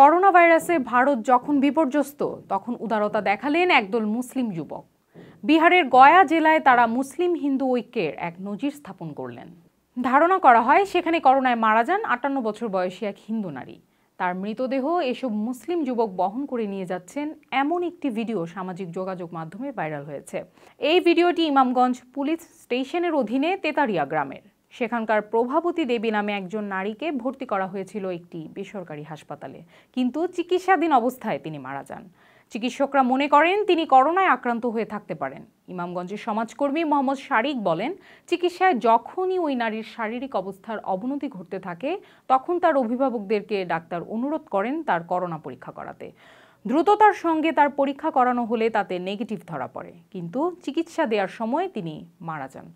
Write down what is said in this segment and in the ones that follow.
corona ভাইরাসে ভারত যখন বিপর্যস্ত তখন উদারতা দেখালেন একদল মুসলিম যুবক বিহারের গয়া জেলায় তারা মুসলিম হিন্দু ঐক্যের এক নজির স্থাপন করলেন ধারণা করা হয় সেখানে করোনায় মারা যান আটান্ন বছর বয়সী এক হিন্দু নারী তার মৃতদেহ এসব মুসলিম যুবক বহন করে নিয়ে যাচ্ছেন এমন একটি ভিডিও সামাজিক যোগাযোগ মাধ্যমে ভাইরাল হয়েছে এই ভিডিওটি ইমামগঞ্জ পুলিশ স্টেশনের অধীনে তেতারিয়া গ্রামের সেখানকার প্রভাবতী দেবী নামে একজন নারীকে ভর্তি করা হয়েছিল একটি বেসরকারি হাসপাতালে কিন্তু চিকিৎসাধীন অবস্থায় তিনি মারা যান চিকিৎসকরা মনে করেন তিনি করোনায় আক্রান্ত হয়ে থাকতে পারেন ইমামগঞ্জের সমাজকর্মী মোহাম্মদ শারিক বলেন চিকিৎসায় যখনই ওই নারীর শারীরিক অবস্থার অবনতি ঘটতে থাকে তখন তার অভিভাবকদেরকে ডাক্তার অনুরোধ করেন তার করোনা পরীক্ষা করাতে দ্রুততার সঙ্গে তার পরীক্ষা করানো হলে তাতে নেগেটিভ ধরা পড়ে কিন্তু চিকিৎসা দেওয়ার সময় তিনি মারা যান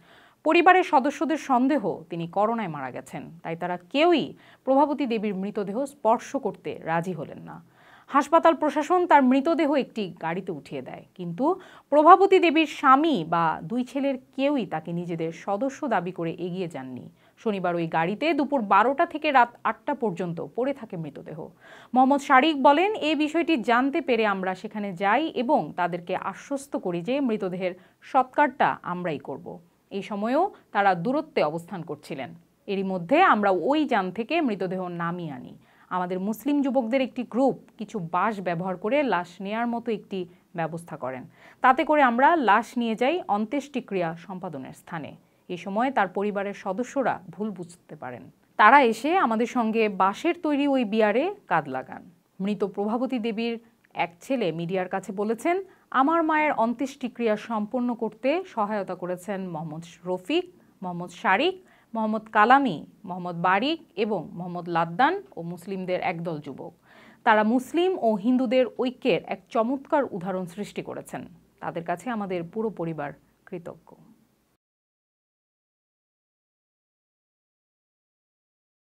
পরিবারের সদস্যদের সন্দেহ তিনি করোনায় মারা গেছেন তাই তারা কেউই প্রভাবতী দেবীর মৃতদেহ স্পর্শ করতে রাজি হলেন না হাসপাতাল প্রশাসন তার মৃতদেহ একটি গাড়িতে উঠিয়ে দেয় কিন্তু প্রভাবতী দেবীর স্বামী বা দুই ছেলের কেউই তাকে নিজেদের সদস্য দাবি করে এগিয়ে যাননি শনিবার ওই গাড়িতে দুপুর বারোটা থেকে রাত আটটা পর্যন্ত পড়ে থাকে মৃতদেহ মোহাম্মদ শারিক বলেন এই বিষয়টি জানতে পেরে আমরা সেখানে যাই এবং তাদেরকে আশ্বস্ত করি যে মৃতদেহের সৎকারটা আমরাই করব এই সময়েও তারা দূরত্বে অবস্থান করছিলেন এরই মধ্যে আমরা ওই যান থেকে মৃতদেহ নামিয়ে আনি আমাদের মুসলিম যুবকদের একটি গ্রুপ কিছু বাঁশ ব্যবহার করে লাশ নেয়ার মতো একটি ব্যবস্থা করেন তাতে করে আমরা লাশ নিয়ে যাই অন্ত্যেষ্টিক্রিয়া সম্পাদনের স্থানে এ সময় তার পরিবারের সদস্যরা ভুল বুঝতে পারেন তারা এসে আমাদের সঙ্গে বাঁশের তৈরি ওই বিয়ারে কাদ লাগান মৃত প্রভাবতী দেবীর এক ছেলে মিডিয়ার কাছে বলেছেন আমার মায়ের অন্ত্যেষ্টিক্রিয়া সম্পন্ন করতে সহায়তা করেছেন মোহাম্মদ রফিক মোহাম্মদ শারিক মোহাম্মদ কালামি মোহাম্মদ বারিক এবং মোহাম্মদ লাদ্দান ও মুসলিমদের একদল যুবক তারা মুসলিম ও হিন্দুদের ঐক্যের এক চমৎকার উদাহরণ সৃষ্টি করেছেন তাদের কাছে আমাদের পুরো পরিবার কৃতজ্ঞ